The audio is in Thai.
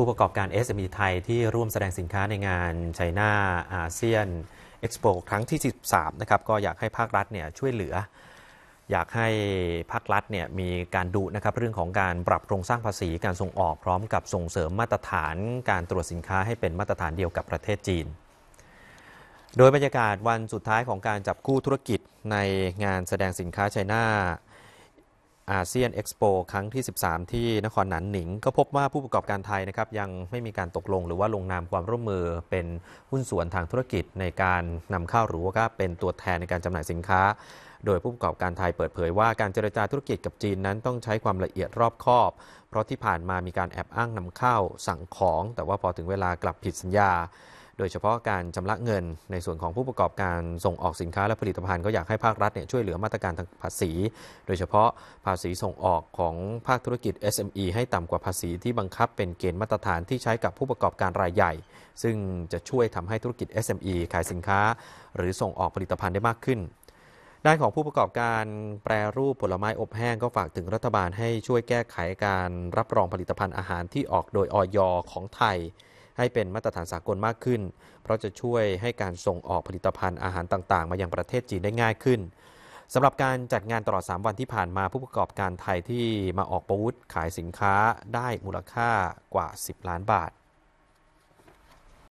ผู้ประกอบการ SME ไทยที่ร่วมแสดงสินค้าในงานไชน่าอาเซียนเอ็กซ์โปครั้งที่ 13 นะครับ ก็อยากให้ภาครัฐเนี่ยช่วยเหลือ อยากให้ภาครัฐเนี่ยมีการดูนะครับ เรื่องของการปรับโครงสร้างภาษี การส่งออกพร้อมกับส่งเสริมมาตรฐานการตรวจสินค้าให้เป็นมาตรฐานเดียวกับประเทศจีน โดยบรรยากาศวันสุดท้ายของการจับคู่ธุรกิจในงานแสดงสินค้าไชน่าอาเซียนเอ็กซ์โปครั้งที่ 13 ที่นครหนานหนิงก็พบว่าผู้ประกอบการไทยนะครับยังไม่มีการตกลงหรือว่าลงนามความร่วมมือเป็นหุ้นส่วนทางธุรกิจในการนำเข้าหรือว่าเป็นตัวแทนในการจำหน่ายสินค้า โดยผู้ประกอบการไทยเปิดเผยว่าการเจรจาธุรกิจกับจีนนั้นต้องใช้ความละเอียดรอบคอบ เพราะที่ผ่านมามีการแอบอ้างนำเข้าสั่งของ แต่ว่าพอถึงเวลากลับผิดสัญญาโดยเฉพาะการชำระเงิน ในส่วนของผู้ประกอบการส่งออกสินค้า และผลิตภัณฑ์ก็อยากให้ภาครัฐเนี่ยช่วยเหลือมาตรการทางภาษี โดยเฉพาะภาษีส่งออกของภาคธุรกิจ SME ให้ต่ำกว่าภาษีที่บังคับเป็นเกณฑ์มาตรฐานที่ใช้กับผู้ประกอบการรายใหญ่ ซึ่งจะช่วยทำให้ธุรกิจ SME ขายสินค้า หรือส่งออกผลิตภัณฑ์ได้มากขึ้นด้านของผู้ประกอบการแปรรูปผลไม้อบแห้งก็ฝากถึงรัฐบาลให้ช่วยแก้ไขการรับรองผลิตภัณฑ์อาหารที่ออกโดยออยของไทยให้เป็นมาตรฐานสากลมากขึ้น เพราะจะช่วยให้การส่งออกผลิตภัณฑ์อาหารต่างๆ มายังประเทศจีนได้ง่ายขึ้น สำหรับการจัดงานตลอด 3 วันที่ผ่านมาผู้ประกอบการไทยที่มาออกประวุธขายสินค้าได้มูลค่ากว่า 10 ล้านบาท